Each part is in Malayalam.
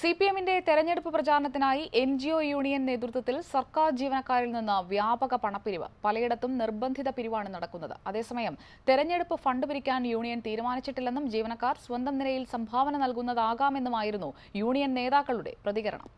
സി പി എമ്മിന്റെ തെരഞ്ഞെടുപ്പ് പ്രചാരണത്തിനായി എൻ ജി ഒ യൂണിയൻ നേതൃത്വത്തിൽ സർക്കാർ ജീവനക്കാരിൽ നിന്ന് വ്യാപക പണപ്പിരിവ് പലയിടത്തും നിർബന്ധിത പിരിവാണ് നടക്കുന്നത് അതേസമയം തെരഞ്ഞെടുപ്പ് ഫണ്ട് പിരിക്കാൻ യൂണിയൻ തീരുമാനിച്ചിട്ടില്ലെന്നും ജീവനക്കാർ സ്വന്തം നിലയിൽ സംഭാവന നൽകുന്നതാകാമെന്നുമായിരുന്നു യൂണിയൻ നേതാക്കളുടെ പ്രതികരണം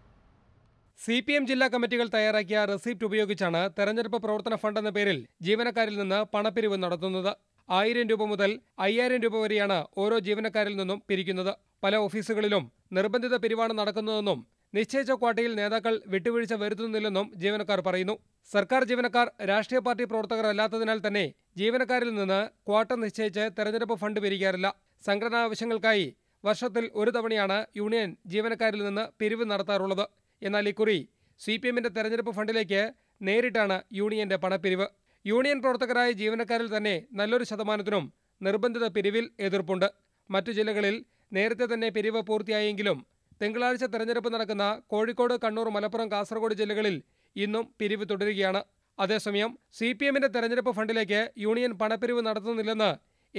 സി പി എം ജില്ലാ കമ്മിറ്റികൾ തയ്യാറാക്കിയ റെസിപ്റ്റ് ഉപയോഗിച്ചാണ് തെരഞ്ഞെടുപ്പ് പ്രവർത്തന ഫണ്ട് എന്ന പേരിൽ ജീവനക്കാരിൽ നിന്ന് പണപ്പിരിവ് നടത്തുന്നത് ആയിരം രൂപ മുതൽ അയ്യായിരം രൂപ വരെയാണ് ഓരോ ജീവനക്കാരിൽ നിന്നും പിരിക്കുന്നത് പല ഓഫീസുകളിലും നിർബന്ധിത പിരിവാണ് നടക്കുന്നതെന്നും നിശ്ചയിച്ച ക്വാട്ടയിൽ നേതാക്കൾ വിട്ടുവീഴ്ച വരുത്തുന്നില്ലെന്നും ജീവനക്കാർ പറയുന്നു സർക്കാർ ജീവനക്കാർ രാഷ്ട്രീയ പാർട്ടി പ്രവർത്തകർ അല്ലാത്തതിനാൽ തന്നെ ജീവനക്കാരിൽ നിന്ന് ക്വാട്ട നിശ്ചയിച്ച് തെരഞ്ഞെടുപ്പ് ഫണ്ട് പിരിക്കാറില്ല സംഘടനാ ആവശ്യങ്ങൾക്കായി വർഷത്തിൽ ഒരു തവണയാണ് യൂണിയൻ ജീവനക്കാരിൽ നിന്ന് പിരിവ് നടത്താറുള്ളത് എന്നാൽ ഇക്കുറി സി പി എമ്മിന്റെ തെരഞ്ഞെടുപ്പ് ഫണ്ടിലേക്ക് നേരിട്ടാണ് യൂണിയന്റെ പണപ്പിരിവ് യൂണിയൻ പ്രവർത്തകരായ ജീവനക്കാരിൽ തന്നെ നല്ലൊരു ശതമാനത്തിനും നിർബന്ധിത പിരിവിൽ എതിർപ്പുണ്ട് മറ്റു ജില്ലകളിൽ നേരത്തെ തന്നെ പിരിവ് പൂർത്തിയായെങ്കിലും തിങ്കളാഴ്ച തെരഞ്ഞെടുപ്പ് നടക്കുന്ന കോഴിക്കോട് കണ്ണൂർ മലപ്പുറം കാസർഗോഡ് ജില്ലകളിൽ ഇന്നും പിരിവ് തുടരുകയാണ് അതേസമയം സി പി എമ്മിന്റെ തെരഞ്ഞെടുപ്പ് ഫണ്ടിലേക്ക് യൂണിയൻ പണപ്പിരിവ് നടത്തുന്നില്ലെന്ന്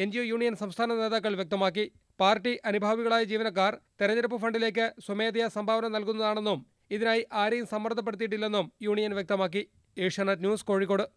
എൻ ജി ഒ യൂണിയൻ സംസ്ഥാന നേതാക്കൾ വ്യക്തമാക്കി പാർട്ടി അനുഭാവികളായ ജീവനക്കാർ തെരഞ്ഞെടുപ്പ് ഫണ്ടിലേക്ക് സ്വമേധയാ സംഭാവന നൽകുന്നതാണെന്നും ഇതിനായി ആരെയും സമ്മർദ്ദപ്പെടുത്തിയിട്ടില്ലെന്നും യൂണിയൻ വ്യക്തമാക്കി ഏഷ്യാനെറ്റ് ന്യൂസ് കോഴിക്കോട്